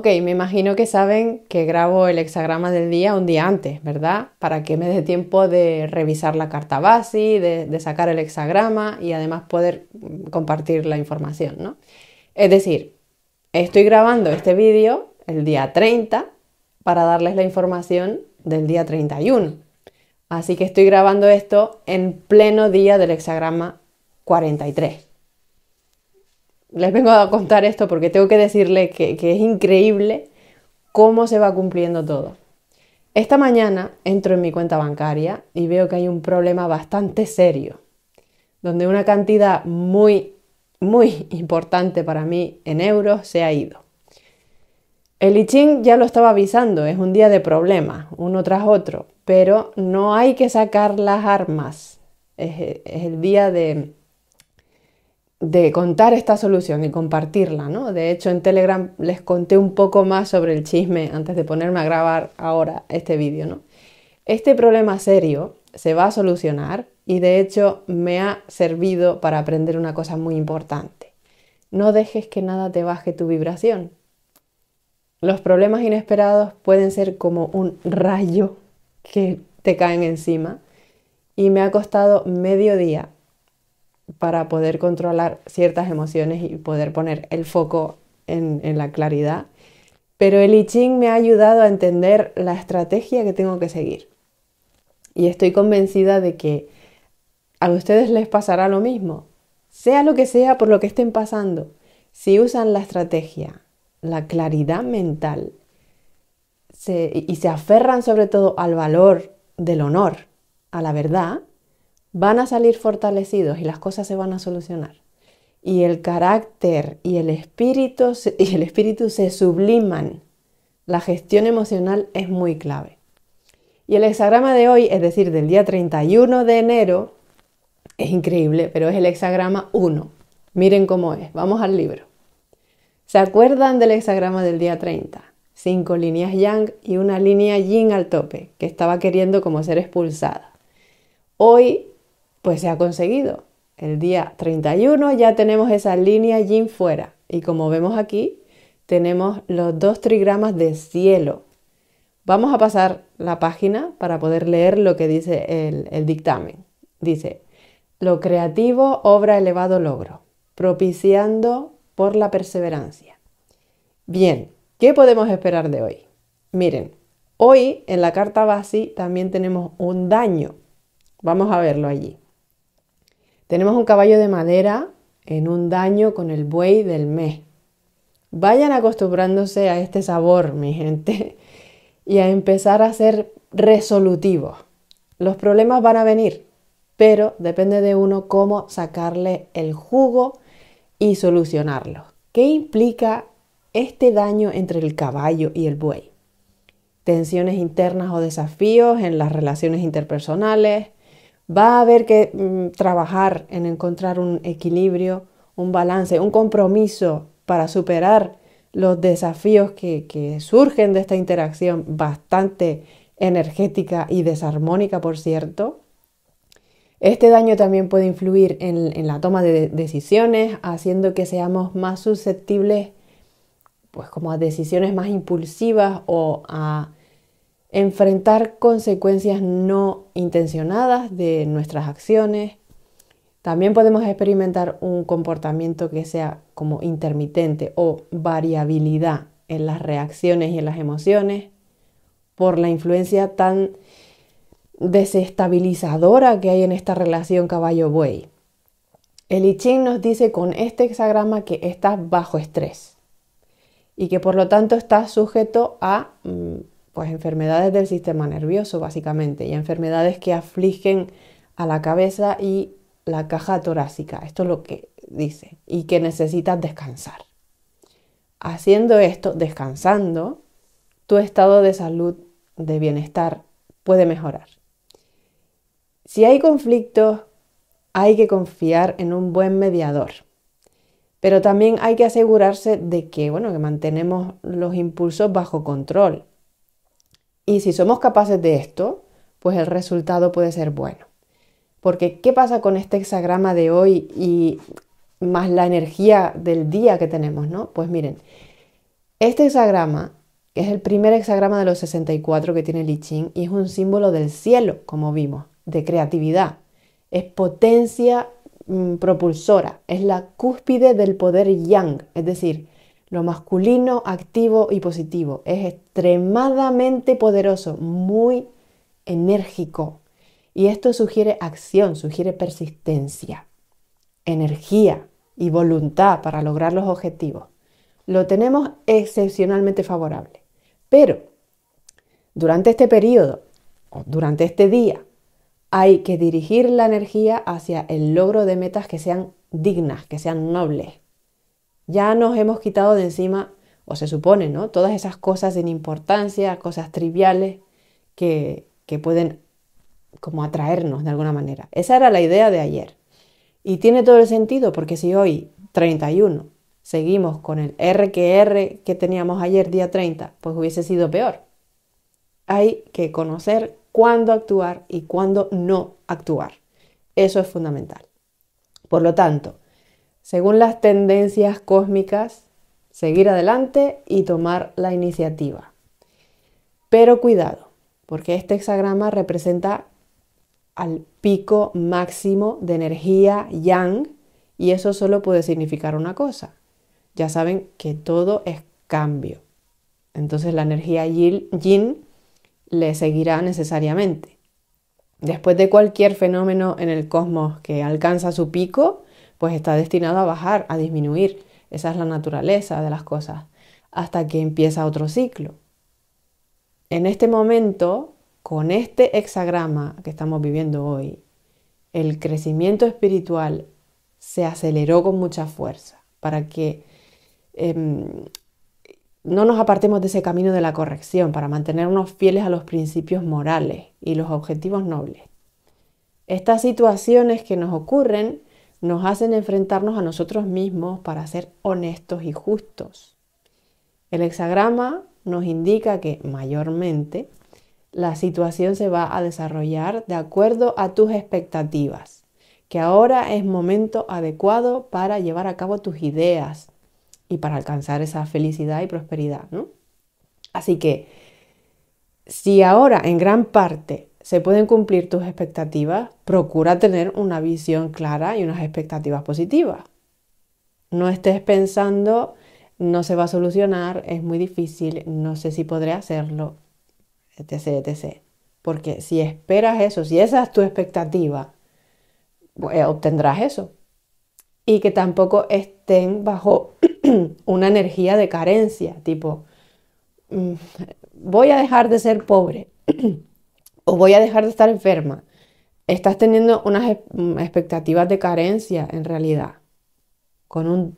Ok, me imagino que saben que grabo el hexagrama del día un día antes, ¿verdad? Para que me dé tiempo de revisar la carta base, de, sacar el hexagrama y además poder mm, compartir la información, ¿no? Es decir, estoy grabando este vídeo el día 30 para darles la información del día 31. Así que estoy grabando esto en pleno día del hexagrama 43 les vengo a contar esto porque tengo que decirle que, es increíble cómo se va cumpliendo todo. Esta mañana entro en mi cuenta bancaria y veo que hay un problema bastante serio, donde una cantidad muy, muy importante para mí en euros se ha ido. El iChing ya lo estaba avisando, es un día de problemas, uno tras otro, pero no hay que sacar las armas. es el día de, de contar esta solución y compartirla, ¿no? De hecho, en Telegram les conté un poco más sobre el chisme antes de ponerme a grabar ahora este vídeo, ¿no? Este problema serio se va a solucionar y de hecho me ha servido para aprender una cosa muy importante. No dejes que nada te baje tu vibración. Los problemas inesperados pueden ser como un rayo que te caen encima y me ha costado medio día para poder controlar ciertas emociones y poder poner el foco en, la claridad. Pero el I Ching me ha ayudado a entender la estrategia que tengo que seguir. Y estoy convencida de que a ustedes les pasará lo mismo. Sea lo que sea por lo que estén pasando, si usan la estrategia, la claridad mental y se aferran sobre todo al valor del honor, a la verdad, van a salir fortalecidos y las cosas se van a solucionar. Y el carácter y el espíritu, y el espíritu se subliman. La gestión emocional es muy clave. Y el hexagrama de hoy, es decir, del día 31 de enero, es increíble, pero es el hexagrama 1. Miren cómo es. Vamos al libro. ¿Se acuerdan del hexagrama del día 30? Cinco líneas yang y una línea yin al tope, que estaba queriendo como ser expulsada. Hoy pues se ha conseguido. El día 31 ya tenemos esa línea yin fuera. Y como vemos aquí, tenemos los dos trigramas de cielo. Vamos a pasar la página para poder leer lo que dice el, dictamen. Dice, lo creativo obra elevado logro, propiciando por la perseverancia. Bien, ¿qué podemos esperar de hoy? Miren, hoy en la carta basi también tenemos un daño. Vamos a verlo allí. Tenemos un caballo de madera en un daño con el buey del mes. Vayan acostumbrándose a este sabor, mi gente, y a empezar a ser resolutivos. Los problemas van a venir, pero depende de uno cómo sacarle el jugo y solucionarlo. ¿Qué implica este daño entre el caballo y el buey? Tensiones internas o desafíos en las relaciones interpersonales, Va a haber que mm, trabajar en encontrar un equilibrio, un balance, un compromiso para superar los desafíos que, surgen de esta interacción bastante energética y desarmónica, por cierto. Este daño también puede influir en, en la toma de decisiones, haciendo que seamos más susceptibles pues como a decisiones más impulsivas o a enfrentar consecuencias no intencionadas de nuestras acciones. También podemos experimentar un comportamiento que sea como intermitente o variabilidad en las reacciones y en las emociones por la influencia tan desestabilizadora que hay en esta relación caballo-buey. El I Ching nos dice con este hexagrama que estás bajo estrés y que por lo tanto estás sujeto a mm, pues enfermedades del sistema nervioso básicamente y enfermedades que afligen a la cabeza y la caja torácica. Esto es lo que dice y que necesitas descansar. Haciendo esto, descansando, tu estado de salud, de bienestar, puede mejorar. Si hay conflictos, hay que confiar en un buen mediador. Pero también hay que asegurarse de que, bueno, que mantenemos los impulsos bajo control y si somos capaces de esto, pues el resultado puede ser bueno. Porque ¿qué pasa con este hexagrama de hoy y más la energía del día que tenemos, no? Pues miren, este hexagrama es el primer hexagrama de los 64 que tiene Li Ching y es un símbolo del cielo, como vimos, de creatividad. Es potencia mm, propulsora, es la cúspide del poder yang, es decir, lo masculino, activo y positivo. Es extremadamente poderoso, muy enérgico. Y esto sugiere acción, sugiere persistencia, energía y voluntad para lograr los objetivos. Lo tenemos excepcionalmente favorable. Pero durante este periodo durante este día hay que dirigir la energía hacia el logro de metas que sean dignas, que sean nobles, ya nos hemos quitado de encima, o se supone, ¿no? Todas esas cosas sin importancia, cosas triviales que, que pueden como atraernos de alguna manera. Esa era la idea de ayer. Y tiene todo el sentido porque si hoy, 31, seguimos con el RQR que teníamos ayer, día 30, pues hubiese sido peor. Hay que conocer cuándo actuar y cuándo no actuar. Eso es fundamental. Por lo tanto, según las tendencias cósmicas, seguir adelante y tomar la iniciativa. Pero cuidado, porque este hexagrama representa al pico máximo de energía yang y eso solo puede significar una cosa. Ya saben que todo es cambio. Entonces la energía yin le seguirá necesariamente. Después de cualquier fenómeno en el cosmos que alcanza su pico, pues está destinado a bajar, a disminuir. Esa es la naturaleza de las cosas, hasta que empieza otro ciclo. En este momento, con este hexagrama que estamos viviendo hoy, el crecimiento espiritual se aceleró con mucha fuerza para que em, no nos apartemos de ese camino de la corrección, para mantenernos fieles a los principios morales y los objetivos nobles. Estas situaciones que nos ocurren nos hacen enfrentarnos a nosotros mismos para ser honestos y justos. El hexagrama nos indica que mayormente la situación se va a desarrollar de acuerdo a tus expectativas, que ahora es momento adecuado para llevar a cabo tus ideas y para alcanzar esa felicidad y prosperidad. Así que si ahora en gran parte se pueden cumplir tus expectativas, procura tener una visión clara y unas expectativas positivas. No estés pensando, no se va a solucionar, es muy difícil, no sé si podré hacerlo, etc. etc. Porque si esperas eso, si esa es tu expectativa, eh, obtendrás eso. Y que tampoco estén bajo una energía de carencia, tipo, mm, voy a dejar de ser pobre. o voy a dejar de estar enferma. Estás teniendo unas mm, expectativas de carencia en realidad, con un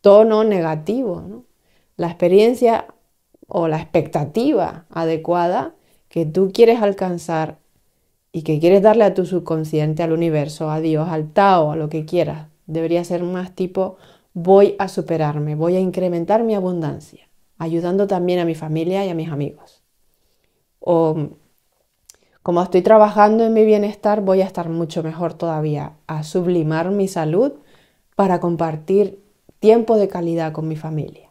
tono negativo. La experiencia o la expectativa adecuada que tú quieres alcanzar y que quieres darle a tu subconsciente, al universo, a Dios, al Tao, a lo que quieras, debería ser más tipo voy a superarme, voy a incrementar mi abundancia, ayudando también a mi familia y a mis amigos. O como estoy trabajando en mi bienestar, voy a estar mucho mejor todavía, a sublimar mi salud para compartir tiempo de calidad con mi familia.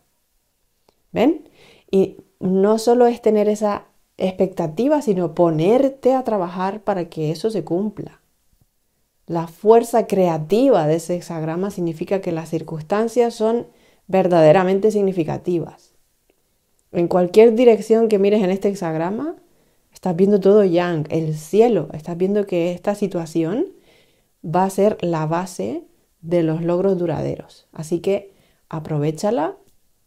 ¿Ven? Y no solo es tener esa expectativa, sino ponerte a trabajar para que eso se cumpla. La fuerza creativa de ese hexagrama significa que las circunstancias son verdaderamente significativas. En cualquier dirección que mires en este hexagrama, Estás viendo todo yang, el cielo. Estás viendo que esta situación va a ser la base de los logros duraderos. Así que aprovechala,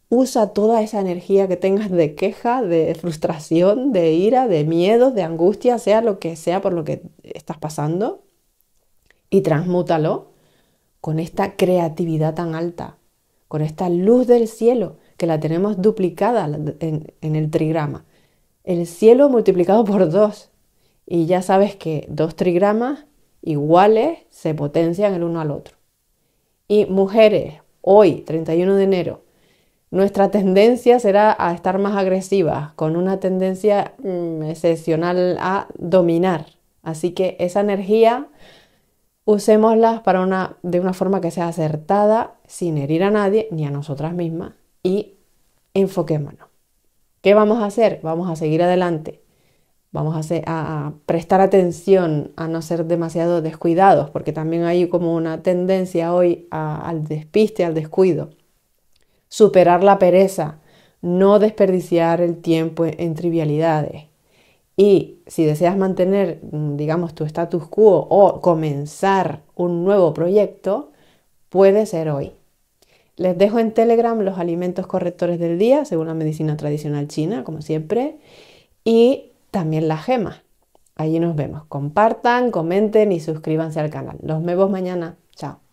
usa toda esa energía que tengas de queja, de frustración, de ira, de miedo, de angustia, sea lo que sea por lo que estás pasando, y transmútalo con esta creatividad tan alta, con esta luz del cielo que la tenemos duplicada en, en el trigrama el cielo multiplicado por dos Y ya sabes que dos trigramas iguales se potencian el uno al otro. Y mujeres, hoy, 31 de enero, nuestra tendencia será a estar más agresivas, con una tendencia mm, excepcional a dominar. Así que esa energía usémosla para una, de una forma que sea acertada, sin herir a nadie ni a nosotras mismas, y enfoquémonos. ¿Qué vamos a hacer? Vamos a seguir adelante. Vamos a, prestar atención, a no ser demasiado descuidados, porque también hay como una tendencia hoy al despiste, al descuido. Superar la pereza, no desperdiciar el tiempo en trivialidades. Y si deseas mantener, mm, digamos, tu status quo o comenzar un nuevo proyecto, puede ser hoy. Les dejo en Telegram los alimentos correctores del día, según la medicina tradicional china, como siempre, y también las gemas. Allí nos vemos. Compartan, comenten y suscríbanse al canal. Los vemos mañana. Chao.